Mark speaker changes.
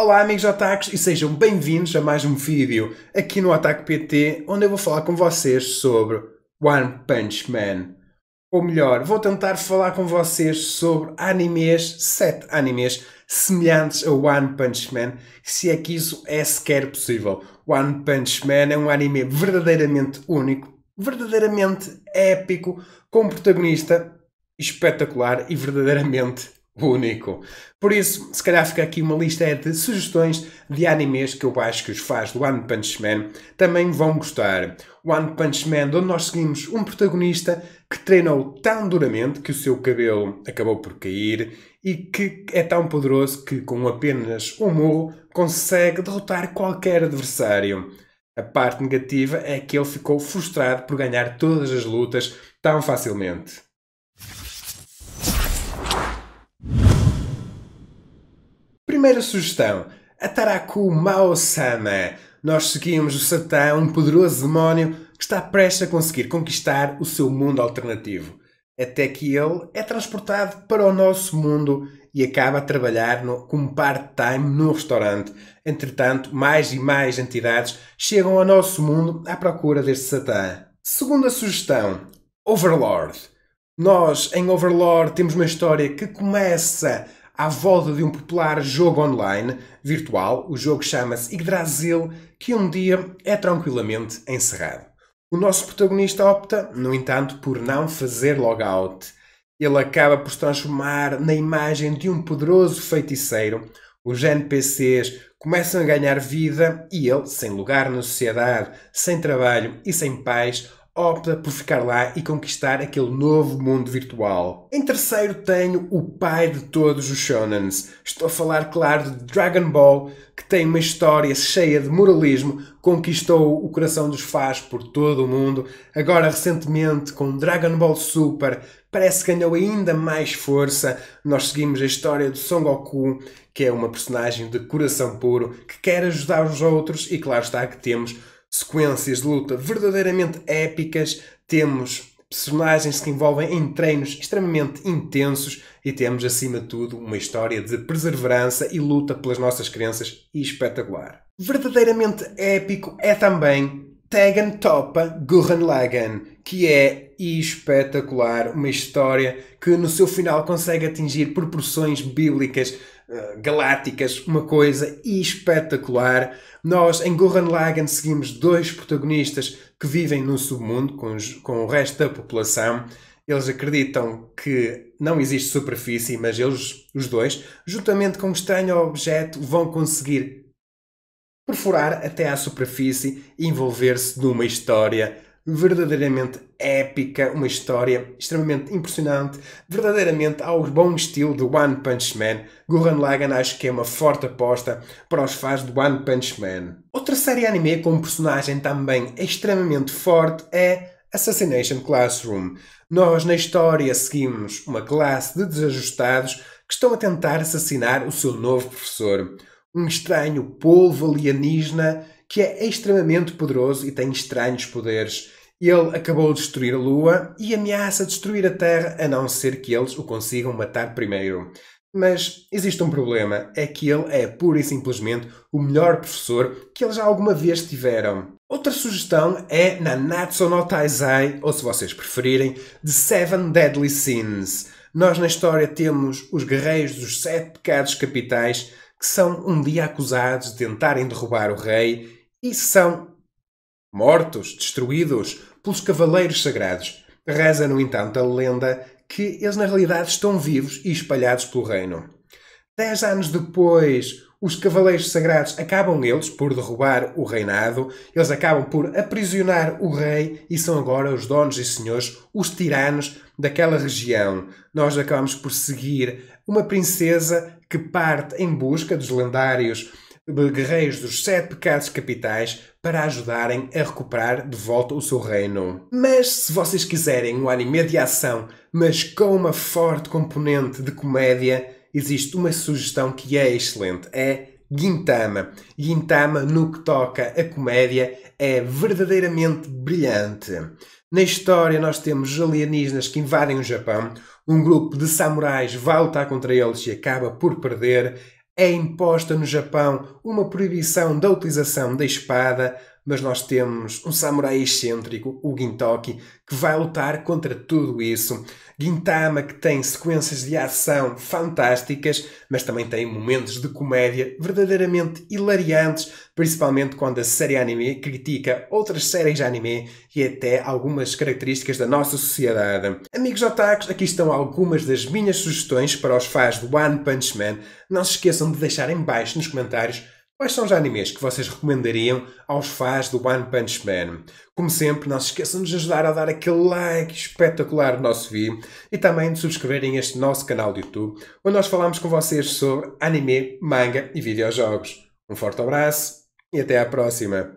Speaker 1: Olá amigos ataques e sejam bem-vindos a mais um vídeo aqui no Otaku PT, onde eu vou falar com vocês sobre One Punch Man. Ou melhor, vou tentar falar com vocês sobre animes, sete animes semelhantes a One Punch Man, se é que isso é sequer possível. One Punch Man é um anime verdadeiramente único, verdadeiramente épico, com um protagonista espetacular e verdadeiramente único. Por isso, se calhar fica aqui uma lista é de sugestões de animes que eu acho que os fãs do One Punch Man também vão gostar. One Punch Man, onde nós seguimos um protagonista que treinou tão duramente que o seu cabelo acabou por cair e que é tão poderoso que com apenas um murro consegue derrotar qualquer adversário. A parte negativa é que ele ficou frustrado por ganhar todas as lutas tão facilmente. Primeira sugestão: Ataraku Mao-sama. Nós seguimos o Satã, um poderoso demónio que está prestes a conseguir conquistar o seu mundo alternativo. Até que ele é transportado para o nosso mundo e acaba a trabalhar no, como part-time no restaurante. Entretanto, mais e mais entidades chegam ao nosso mundo à procura deste Satã. Segunda sugestão: Overlord. Nós, em Overlord, temos uma história que começa à volta de um popular jogo online virtual. O jogo chama-se Yggdrasil, que um dia é tranquilamente encerrado. O nosso protagonista opta, no entanto, por não fazer logout. Ele acaba por se transformar na imagem de um poderoso feiticeiro. Os NPCs começam a ganhar vida e ele, sem lugar na sociedade, sem trabalho e sem paz, opta por ficar lá e conquistar aquele novo mundo virtual. Em terceiro tenho o pai de todos os shonens. Estou a falar, claro, de Dragon Ball, que tem uma história cheia de moralismo, conquistou o coração dos fãs por todo o mundo. Agora, recentemente, com Dragon Ball Super, parece que ganhou ainda mais força. Nós seguimos a história do Son Goku, que é uma personagem de coração puro, que quer ajudar os outros e, claro está, que temos sequências de luta verdadeiramente épicas, temos personagens que envolvem em treinos extremamente intensos e temos, acima de tudo, uma história de perseverança e luta pelas nossas crenças espetacular. Verdadeiramente épico é também Tegan topa Gurren Lagan, que é espetacular, uma história que no seu final consegue atingir proporções bíblicas uh, galácticas, uma coisa espetacular. Nós em Gurren Lagan seguimos dois protagonistas que vivem no submundo com, os, com o resto da população. Eles acreditam que não existe superfície, mas eles, os dois, juntamente com um estranho objeto, vão conseguir perfurar até à superfície e envolver-se numa história verdadeiramente épica, uma história extremamente impressionante, verdadeiramente ao bom estilo do One Punch Man. Gurren Lagann acho que é uma forte aposta para os fãs do One Punch Man. Outra série anime com um personagem também extremamente forte é Assassination Classroom. Nós na história seguimos uma classe de desajustados que estão a tentar assassinar o seu novo professor um estranho polvo alienígena que é extremamente poderoso e tem estranhos poderes. Ele acabou de destruir a Lua e ameaça destruir a Terra a não ser que eles o consigam matar primeiro. Mas existe um problema: é que ele é pura e simplesmente o melhor professor que eles já alguma vez tiveram. Outra sugestão é Nanatsu no Taizai, ou se vocês preferirem, The Seven Deadly Sins. Nós na história temos os guerreiros dos sete pecados capitais que são um dia acusados de tentarem derrubar o rei e são mortos, destruídos pelos cavaleiros sagrados. Reza, no entanto, a lenda que eles na realidade estão vivos e espalhados pelo reino. Dez anos depois, os Cavaleiros Sagrados acabam eles por derrubar o reinado, eles acabam por aprisionar o rei e são agora os donos e senhores, os tiranos daquela região. Nós acabamos por seguir uma princesa que parte em busca dos lendários guerreiros dos sete pecados capitais para ajudarem a recuperar de volta o seu reino. Mas se vocês quiserem um anime de ação, mas com uma forte componente de comédia, existe uma sugestão que é excelente. É Guintama. Guintama, no que toca a comédia, é verdadeiramente brilhante. Na história, nós temos alienígenas que invadem o Japão, um grupo de samurais vai lutar contra eles e acaba por perder. É imposta no Japão uma proibição da utilização da espada, mas nós temos um samurai excêntrico, o Gintoki, que vai lutar contra tudo isso. Gintama que tem sequências de ação fantásticas, mas também tem momentos de comédia verdadeiramente hilariantes, principalmente quando a série anime critica outras séries anime e até algumas características da nossa sociedade. Amigos otakus, aqui estão algumas das minhas sugestões para os fãs do One Punch Man. Não se esqueçam de deixar em baixo nos comentários Quais são os animes que vocês recomendariam aos fãs do One Punch Man? Como sempre, não se esqueçam de nos ajudar a dar aquele like espetacular no nosso vídeo e também de subscreverem este nosso canal do YouTube, onde nós falamos com vocês sobre anime, manga e videojogos. Um forte abraço e até à próxima!